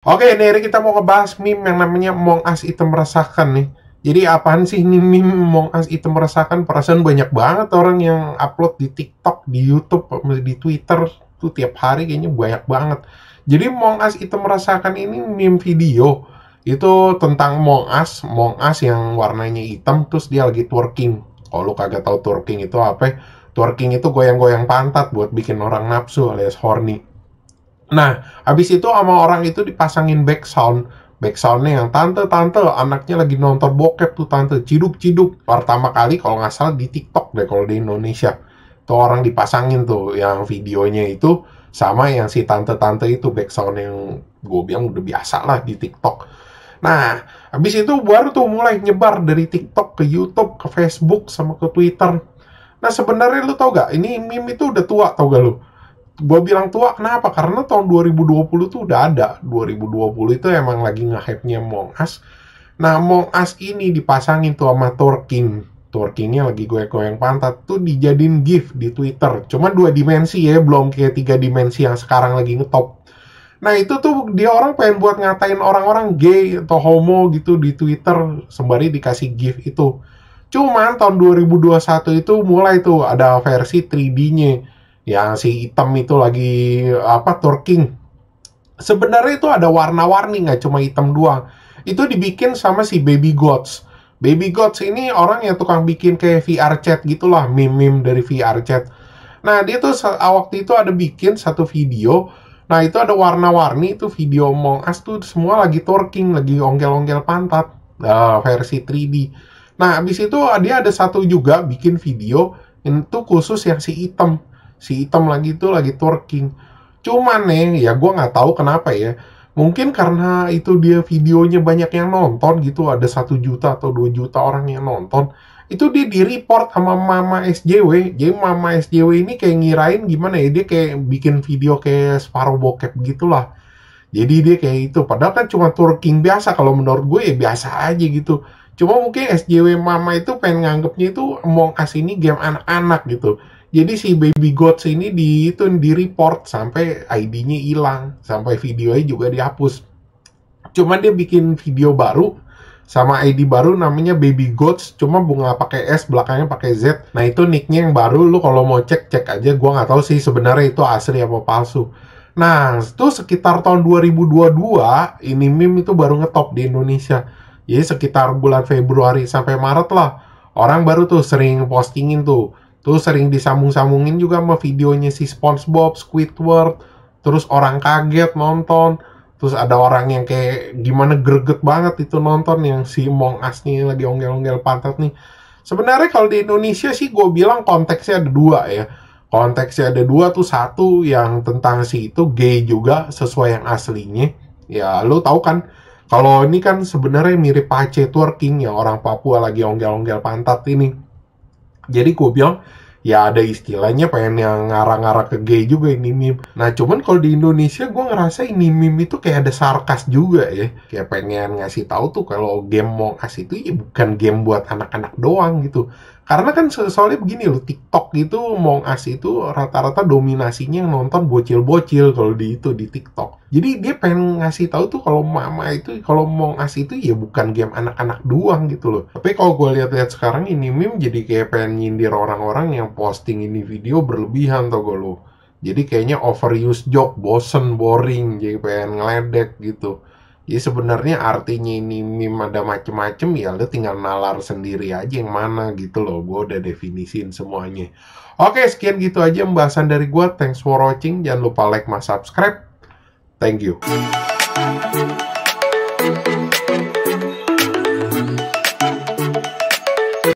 Oke, ini hari kita mau ngebahas meme yang namanya Among Us Item Meresahkan nih. Jadi apaan sih nih meme Among Us Item Meresahkan? Perasaan banyak banget orang yang upload di TikTok, di Youtube, di Twitter. Tuh tiap hari kayaknya banyak banget. Jadi Among Us Item Meresahkan ini meme video. Itu tentang Among Us, Among Us yang warnanya hitam terus dia lagi twerking. Kalau lu kagak tahu twerking itu apa, twerking itu goyang-goyang pantat buat bikin orang nafsu alias horny. Nah, habis itu sama orang itu dipasangin background. Backsoundnya yang tante-tante, anaknya lagi nonton bokep tuh tante, ciduk-ciduk. Pertama kali kalau nggak salah di TikTok deh kalau di Indonesia. Tuh orang dipasangin tuh yang videonya itu sama yang si tante-tante itu sound yang gue bilang udah biasa lah di TikTok. Nah, habis itu baru tuh mulai nyebar dari TikTok ke YouTube, ke Facebook, sama ke Twitter. Nah, sebenarnya lu tau gak, ini meme itu udah tua tau gak lu? gue bilang tua kenapa? Karena tahun 2020 tuh udah ada. 2020 itu emang lagi nge-hype-nya Among Us. Nah, Among Us ini dipasangin tuh sama Torking. Torkingnya lagi gue goyang pantat tuh dijadiin GIF di Twitter. Cuma dua dimensi ya, belum kayak tiga dimensi yang sekarang lagi ngetop. Nah itu tuh dia orang pengen buat ngatain orang-orang gay atau homo gitu di Twitter sembari dikasih GIF itu. Cuman tahun 2021 itu mulai tuh ada versi 3D-nya yang si hitam itu lagi apa twerking sebenarnya itu ada warna-warni nggak cuma hitam doang itu dibikin sama si Baby Gods Baby Gods ini orang yang tukang bikin kayak VR chat gitulah meme-meme dari VR chat nah dia tuh waktu itu ada bikin satu video nah itu ada warna-warni itu video Among Us tuh semua lagi twerking lagi ongkel-ongkel pantat ah, nah, versi 3D nah abis itu dia ada satu juga bikin video itu khusus yang si hitam si hitam lagi itu lagi twerking cuman nih ya gue nggak tahu kenapa ya mungkin karena itu dia videonya banyak yang nonton gitu ada satu juta atau dua juta orang yang nonton itu dia di report sama mama SJW jadi mama SJW ini kayak ngirain gimana ya dia kayak bikin video kayak separuh bokep gitulah jadi dia kayak itu padahal kan cuma twerking biasa kalau menurut gue ya biasa aja gitu cuma mungkin SJW mama itu pengen nganggepnya itu mau kasih ini game anak-anak gitu jadi si Baby Goats ini di itu di report sampai ID-nya hilang, sampai videonya juga dihapus. Cuman dia bikin video baru sama ID baru namanya Baby Goats, cuma bunga pakai S belakangnya pakai Z. Nah itu nicknya yang baru, lu kalau mau cek cek aja, gua nggak tahu sih sebenarnya itu asli apa palsu. Nah itu sekitar tahun 2022 ini meme itu baru ngetop di Indonesia. Jadi sekitar bulan Februari sampai Maret lah, orang baru tuh sering postingin tuh Terus sering disambung-sambungin juga sama videonya si SpongeBob, Squidward, terus orang kaget nonton, terus ada orang yang kayak gimana greget banget itu nonton yang si Among Us nih lagi onggel-onggel pantat nih. Sebenarnya kalau di Indonesia sih gue bilang konteksnya ada dua ya. Konteksnya ada dua tuh satu yang tentang si itu gay juga sesuai yang aslinya. Ya lo tau kan kalau ini kan sebenarnya mirip pace twerking ya orang Papua lagi onggel-onggel pantat ini jadi gue bilang ya ada istilahnya pengen yang ngarang-ngarang ke gay juga ini meme. Nah cuman kalau di Indonesia gue ngerasa ini meme itu kayak ada sarkas juga ya. Kayak pengen ngasih tahu tuh kalau game mau kasih itu ya bukan game buat anak-anak doang gitu. Karena kan soalnya begini loh, TikTok gitu mong as itu rata-rata dominasinya yang nonton bocil-bocil kalau di itu di TikTok. Jadi dia pengen ngasih tahu tuh kalau mama itu kalau mong as itu ya bukan game anak-anak doang gitu loh. Tapi kalau gue lihat-lihat sekarang ini meme jadi kayak pengen nyindir orang-orang yang posting ini video berlebihan tau gue loh. Jadi kayaknya overuse joke, bosen, boring, jadi pengen ngeledek gitu jadi ya, sebenarnya artinya ini meme ada macem-macem ya lo tinggal nalar sendiri aja yang mana gitu loh. Gue udah definisin semuanya. Oke sekian gitu aja pembahasan dari gue. Thanks for watching. Jangan lupa like, mas subscribe. Thank you.